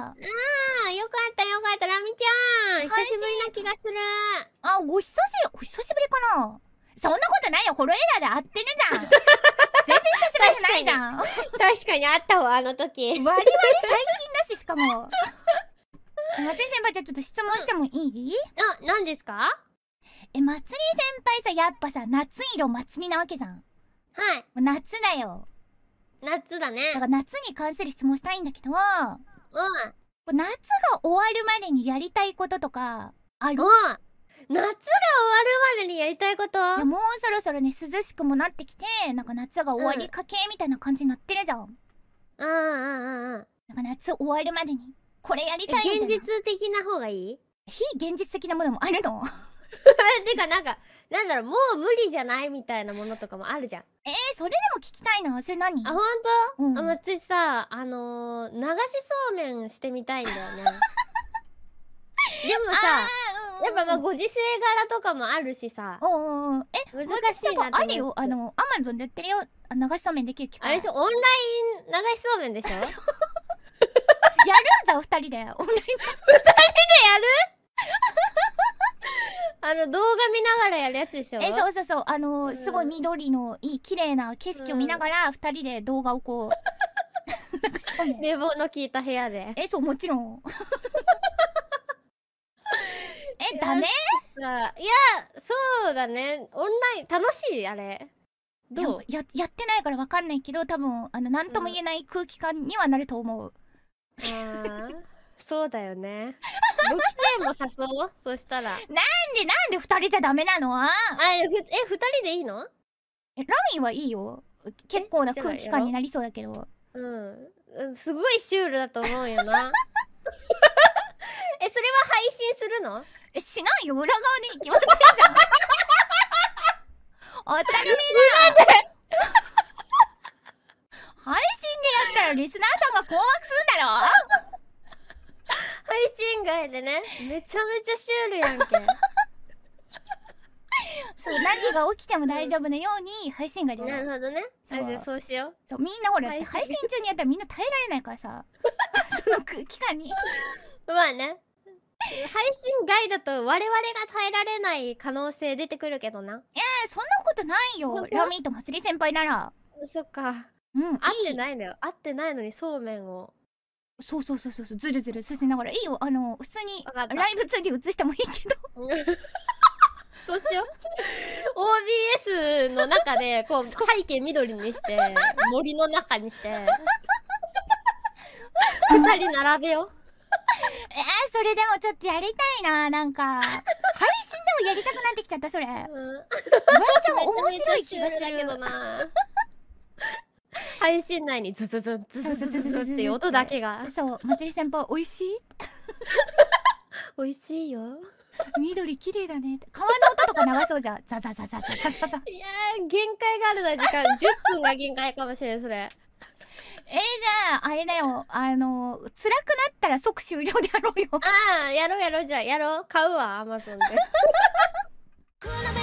ああ、よかったよかった、ラミちゃん。久しぶりな気がする。あ、お久し、ぶり、お久しぶりかなそんなことないよ、ホロエラーで会ってるじゃん。全然久しぶりじゃないじゃん。確かにあったわ、あの時。わりわり最近だし、しかも。松井先輩、じゃちょっと質問してもいい、うん、あ、何ですかえ、まつり先輩さ、やっぱさ、夏色松りなわけじゃん。はい。夏だよ。夏だね。だから夏に関する質問したいんだけど、うん。うん。夏が終わるまでにやりたいこととか、あるうん。夏が終わるまでにやりたいこといやもうそろそろね、涼しくもなってきて、なんか夏が終わりかけみたいな感じになってるじゃん。うんうんうんうん。なんか夏終わるまでに、これやりたいみたいな。現実的な方がいい非現実的なものもあるの てかなんか、なんだろう、もう無理じゃないみたいなものとかもあるじゃん。えそれでも聞きたいのそれ何あ本当、うん、あまつさあのー、流しそうめんしてみたいんだよねでもさ、うん、やっぱまあご時世柄とかもあるしさおうんうん、え難しいなってあれよあのアマゾンで売ってるよ流しそうめんできる機械あれしょオンライン流しそうめんでしょ やるんじゃお二人でオンライン二人でやるあの動画見ながらやるやつでしょえそうそうそうあの、うすごい緑のいい綺麗な景色を見ながら2人で動画をこう う寝坊の効いた部屋でえそうもちろん えダメいやそうだねオンライン楽しいあれどうややってないから分かんないけど多分あの何とも言えない空気感にはなると思う、うんそうだよね。ごきげも誘おう。そしたら。なんでなんで二人じゃダメなの？あ、え二人でいいの？えラインはいいよ。結構な空気感になりそうだけど。うん、すごいシュールだと思うよな。え、それは配信するの？え、しないよ。裏側に決まってんじゃん。当たり前だ。配信でやったらリスナーさんが困惑するんだろ。外でねめちゃめちゃシュールやんけ そう何が起きても大丈夫なように配信外でなるほどねあじそうしようそうみんなほら配信中にやったらみんな耐えられないからさ その空気感にまあね配信外だと我々が耐えられない可能性出てくるけどなええー、そんなことないよラミーとまつり先輩ならそっかうん合ってないのよ合ってないのにそうめんをそうそうそうそうずるずる進みながらいいよあの普通にライブ2で映してもいいけど そうしよう OBS の中でこう 背景緑にして森の中にして2 人並べよえー、それでもちょっとやりたいななんか配信でもやりたくなってきちゃったそれ、うん、ワンちゃん面白い気がするけどな配信内にズズズズズズズズズっていう音だけがそう松井先輩美味しい 美味しいよ緑綺麗だね川の音とか流そうじゃんザザザザザザザザいや限界があるな時間10 分が限界かもしれんそれえー、じゃああれだよあの辛くなったら即終了でやろうよああやろうやろうじゃあやろう買うわアマゾンで